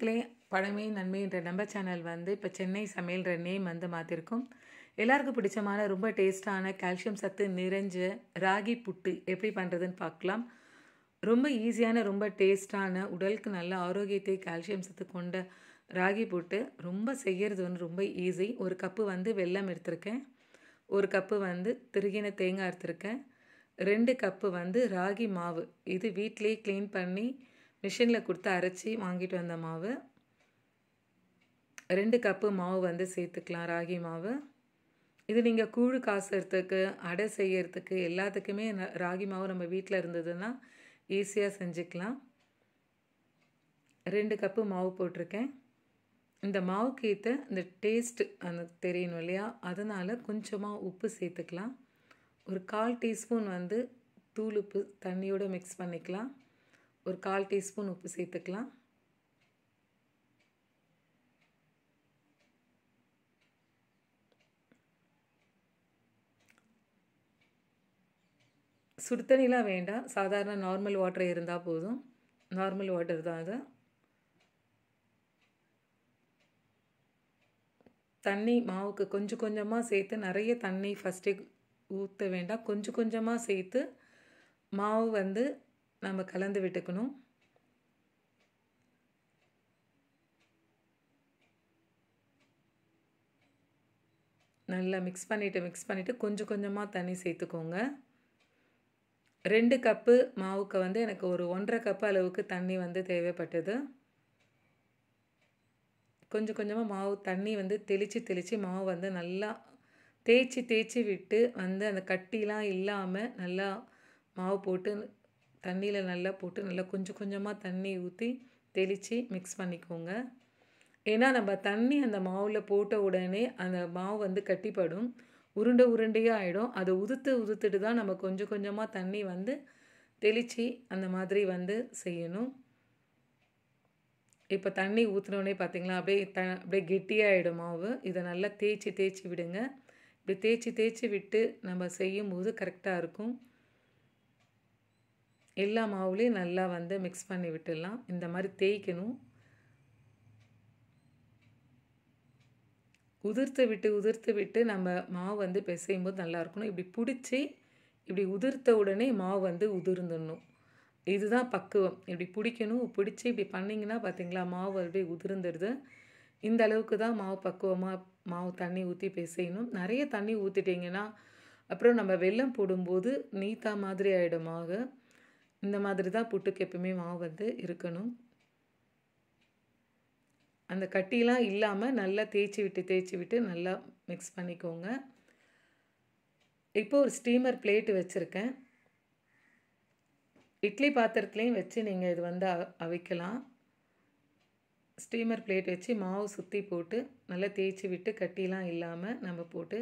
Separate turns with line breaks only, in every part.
மக்களே பழமை நன்மை என்ற நம்ம சேனல் வந்து இப்போ சென்னை சமையல்ன்ற நேம் வந்து மாற்றிருக்கும் எல்லாருக்கும் பிடிச்சமான ரொம்ப டேஸ்டான கால்சியம் சத்து நிறைஞ்ச ராகி புட்டு எப்படி பண்ணுறதுன்னு பார்க்கலாம் ரொம்ப ஈஸியான ரொம்ப டேஸ்டான உடலுக்கு நல்ல ஆரோக்கியத்தை கால்சியம் சத்து கொண்ட ராகி புட்டு ரொம்ப செய்கிறது வந்து ரொம்ப ஈஸி ஒரு கப்பு வந்து வெல்லம் எடுத்திருக்கேன் ஒரு கப்பு வந்து திருகின தேங்காய் எடுத்திருக்கேன் ரெண்டு கப்பு வந்து ராகி மாவு இது வீட்லேயே க்ளீன் பண்ணி மிஷினில் கொடுத்து அரைச்சி வாங்கிட்டு வந்த மாவு ரெண்டு கப்பு மாவு வந்து சேர்த்துக்கலாம் ராகி மாவு இது நீங்கள் கூழ் காசுறதுக்கு அடை செய்கிறதுக்கு எல்லாத்துக்குமே ராகி மாவு நம்ம வீட்டில் இருந்ததுன்னா ஈஸியாக செஞ்சுக்கலாம் ரெண்டு கப்பு மாவு போட்டிருக்கேன் இந்த மாவுக்கு ஏற்ற இந்த டேஸ்ட் அந்த தெரியணும் இல்லையா அதனால் கொஞ்சமாக உப்பு சேர்த்துக்கலாம் ஒரு கால் டீஸ்பூன் வந்து தூளுப்பு தண்ணியோடு மிக்ஸ் பண்ணிக்கலாம் ஒரு கால் டீஸ்பூன் உப்பு சேர்த்துக்கலாம் சுடுத்தண்ணிலாம் வேண்டாம் சாதாரண நார்மல் வாட்டர் இருந்தால் போதும் நார்மல் வாட்டர் தான் அது தண்ணி மாவுக்கு கொஞ்சம் கொஞ்சமாக சேர்த்து நிறைய தண்ணி ஃபஸ்ட்டே ஊற்ற வேண்டாம் கொஞ்சம் கொஞ்சமாக சேர்த்து மாவு வந்து நம்ம கலந்து விட்டுக்கணும் நல்லா மிக்ஸ் பண்ணிவிட்டு மிக்ஸ் பண்ணிவிட்டு கொஞ்சம் கொஞ்சமாக தண்ணி சேர்த்துக்கோங்க ரெண்டு கப்பு மாவுக்கு வந்து எனக்கு ஒரு ஒன்றரை கப்பு அளவுக்கு தண்ணி வந்து தேவைப்பட்டது கொஞ்சம் கொஞ்சமாக மாவு தண்ணி வந்து தெளித்து தெளித்து மாவு வந்து நல்லா தேய்ச்சி தேய்ச்சி விட்டு வந்து அந்த கட்டிலாம் இல்லாமல் நல்லா மாவு போட்டு தண்ணியில் நல்லா போட்டு நல்லா கொஞ்சம் கொஞ்சமாக தண்ணி ஊற்றி தெளித்து மிக்ஸ் பண்ணிக்கோங்க ஏன்னா நம்ம தண்ணி அந்த மாவில் போட்ட உடனே அந்த மாவு வந்து கட்டிப்படும் உருண்டை உருண்டையாக ஆகிடும் அதை உதுத்து உதுத்துட்டு தான் நம்ம கொஞ்சம் கொஞ்சமாக தண்ணி வந்து தெளித்து அந்த மாதிரி வந்து செய்யணும் இப்போ தண்ணி ஊற்றினோடனே பார்த்தீங்களா அப்படியே த அப்படியே கெட்டியாகிடும் மாவு இதை நல்லா தேய்ச்சி தேய்ச்சி விடுங்க இப்படி தேய்ச்சி தேய்ச்சி விட்டு நம்ம செய்யும்போது கரெக்டாக இருக்கும் எல்லா மாவுலேயும் நல்லா வந்து மிக்ஸ் பண்ணி விட்டுடலாம் இந்த மாதிரி தேய்க்கணும் உதிர்த்து விட்டு உதிர்த்து விட்டு நம்ம மாவு வந்து பிசையும் போது நல்லா இருக்கணும் இப்படி பிடிச்சி இப்படி உதிர்த்த உடனே மாவு வந்து உதிர்ந்துடணும் இதுதான் பக்குவம் இப்படி பிடிக்கணும் பிடிச்சி இப்படி பண்ணிங்கன்னா பார்த்திங்களா மாவு அப்படியே உதிர்ந்துடுது இந்த அளவுக்கு தான் மாவு பக்குவமாக மாவு தண்ணி ஊற்றி பிசையணும் நிறைய தண்ணி ஊற்றிட்டிங்கன்னா அப்புறம் நம்ம வெல்லம் போடும்போது நீத்தா மாதிரி ஆகிடும் மாவு இந்த மாதிரி தான் புட்டுக்கு எப்பவுமே மாவு வந்து இருக்கணும் அந்த கட்டிலாம் இல்லாமல் நல்லா தேய்ச்சி விட்டு தேய்ச்சி விட்டு நல்லா மிக்ஸ் பண்ணிக்கோங்க இப்போ ஒரு ஸ்டீமர் பிளேட்டு வச்சுருக்கேன் இட்லி பாத்திரத்துலேயும் வச்சு நீங்கள் இது வந்து அவிக்கலாம் ஸ்டீமர் பிளேட் வச்சு மாவு சுற்றி போட்டு நல்லா தேய்ச்சி விட்டு கட்டிலாம் இல்லாமல் நம்ம போட்டு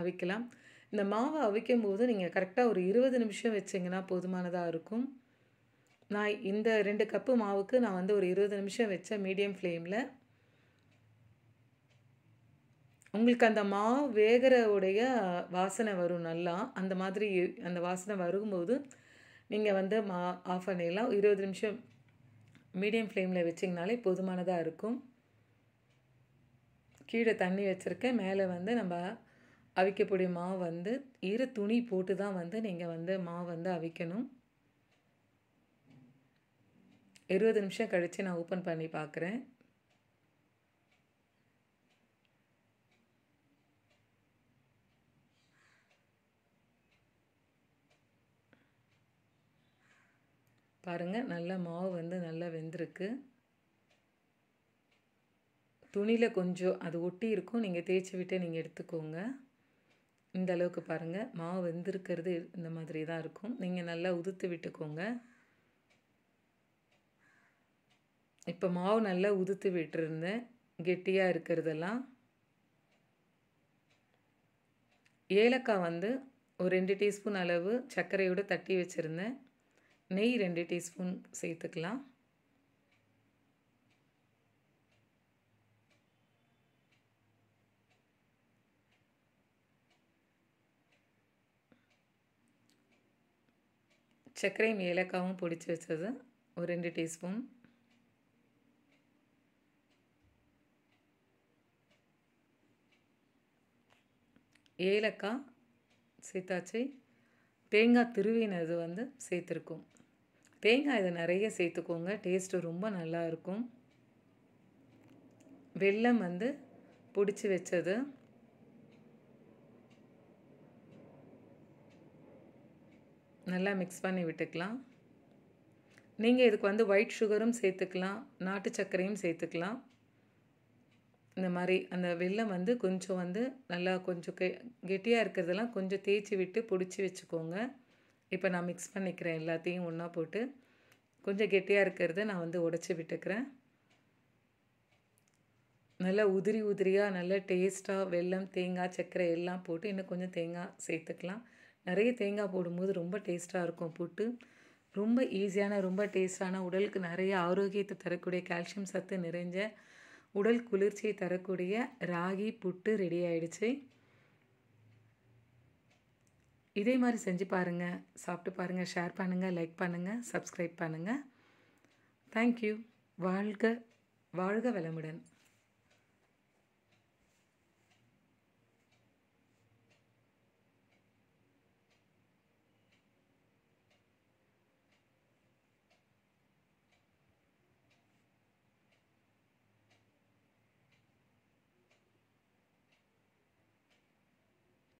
அவிக்கலாம் இந்த மாவை அவிக்கும் போது நீங்கள் கரெக்டாக ஒரு இருபது நிமிஷம் வச்சிங்கன்னா போதுமானதாக இருக்கும் நான் இந்த ரெண்டு கப்பு மாவுக்கு நான் வந்து ஒரு இருபது நிமிஷம் வச்சேன் மீடியம் ஃப்ளேமில் உங்களுக்கு அந்த மாவு வேகிறவுடைய உடைய வாசனை வரும் நல்லா அந்த மாதிரி அந்த வாசனை வரும்போது நீங்கள் வந்து மா ஆஃப் பண்ணிடலாம் இருபது நிமிஷம் மீடியம் ஃப்ளேமில் வச்சிங்கனாலே போதுமானதாக இருக்கும் கீழே தண்ணி வச்சுருக்கேன் மேலே வந்து நம்ம அவிக்கக்கூடிய மாவு வந்து இரு துணி போட்டு தான் வந்து நீங்கள் வந்து மாவு வந்து அவிக்கணும் இருபது நிமிஷம் கழித்து நான் ஓப்பன் பண்ணி பார்க்குறேன் பாருங்கள் நல்ல மாவு வந்து நல்லா வெந்திருக்கு துணியில் கொஞ்சம் அது ஒட்டி இருக்கும் நீங்கள் தேய்ச்சி விட்டு நீங்கள் எடுத்துக்கோங்க இந்த அளவுக்கு பாருங்கள் மாவு வெந்திருக்கிறது இந்த மாதிரி தான் இருக்கும் நீங்கள் நல்லா உதுத்து விட்டுக்கோங்க இப்போ மாவு நல்லா உதுத்து விட்டுருந்தேன் கெட்டியாக இருக்கிறதெல்லாம் ஏலக்காய் வந்து ஒரு ரெண்டு டீஸ்பூன் அளவு சர்க்கரையோடு தட்டி வச்சுருந்தேன் நெய் ரெண்டு டீஸ்பூன் சேர்த்துக்கலாம் சர்க்கரையும் ஏலக்காவும் பிடிச்சி வச்சது ஒரு ரெண்டு டீஸ்பூன் ஏலக்காய் சேர்த்தாச்சு தேங்காய் திருவினது வந்து சேர்த்துருக்கும் தேங்காய் இதை நிறைய சேர்த்துக்கோங்க டேஸ்ட்டு ரொம்ப நல்லாயிருக்கும் வெல்லம் வந்து பிடிச்சி வச்சது நல்லா மிக்ஸ் பண்ணி விட்டுக்கலாம் நீங்கள் இதுக்கு வந்து ஒயிட் சுகரும் சேர்த்துக்கலாம் நாட்டு சர்க்கரையும் சேர்த்துக்கலாம் இந்த மாதிரி அந்த வெள்ளம் வந்து கொஞ்சம் வந்து நல்லா கொஞ்சம் கெ கெட்டியாக இருக்கிறதெல்லாம் கொஞ்சம் தேய்ச்சி விட்டு பிடிச்சி வச்சுக்கோங்க இப்போ நான் மிக்ஸ் பண்ணிக்கிறேன் எல்லாத்தையும் ஒன்றா போட்டு கொஞ்சம் கெட்டியாக இருக்கிறத நான் வந்து உடச்சி விட்டுக்கிறேன் நல்லா உதிரி உதிரியாக நல்லா டேஸ்ட்டாக வெல்லம் தேங்காய் சர்க்கரை எல்லாம் போட்டு இன்னும் கொஞ்சம் தேங்காய் சேர்த்துக்கலாம் நிறைய தேங்காய் போடும்போது ரொம்ப டேஸ்ட்டாக இருக்கும் புட்டு ரொம்ப ஈஸியான ரொம்ப டேஸ்டான உடலுக்கு நிறைய ஆரோக்கியத்தை தரக்கூடிய கால்சியம் சத்து நிறைஞ்ச உடல் குளிர்ச்சியை தரக்கூடிய ராகி புட்டு ரெடி ஆயிடுச்சு இதே மாதிரி செஞ்சு பாருங்கள் சாப்பிட்டு பாருங்கள் ஷேர் பண்ணுங்கள் லைக் பண்ணுங்கள் சப்ஸ்கிரைப் பண்ணுங்கள் தேங்க்யூ வாழ்க வாழ்க வளமுடன்